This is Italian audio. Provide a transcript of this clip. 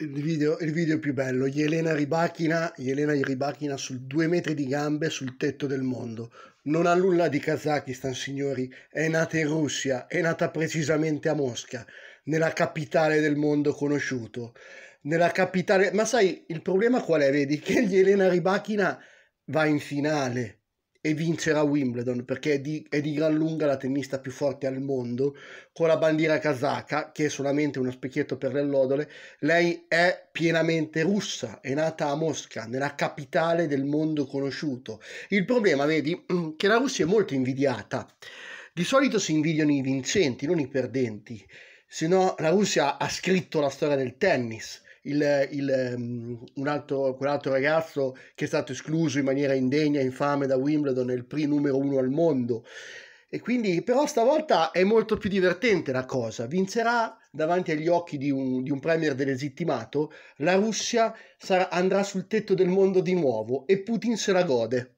Il video, il video più bello, Yelena ribacchina, Yelena ribacchina sul due metri di gambe sul tetto del mondo. Non ha nulla di Kazakistan, signori, è nata in Russia, è nata precisamente a Mosca, nella capitale del mondo conosciuto. Nella capitale... Ma sai, il problema qual è, vedi? Che Yelena ribacchina va in finale, e vincerà Wimbledon perché è di, è di, gran lunga la tennista più forte al mondo con la bandiera kazaka che è solamente uno specchietto per le lodole lei è pienamente russa è nata a Mosca nella capitale del mondo conosciuto il problema vedi che la Russia è molto invidiata di solito si invidiano i vincenti non i perdenti se no la Russia ha scritto la storia del tennis il, il, ehm, un altro, quell'altro ragazzo che è stato escluso in maniera indegna, infame da Wimbledon, è il primo numero uno al mondo. E quindi, però, stavolta è molto più divertente la cosa. Vincerà davanti agli occhi di un, di un premier delegittimato. La Russia sarà, andrà sul tetto del mondo di nuovo e Putin se la gode.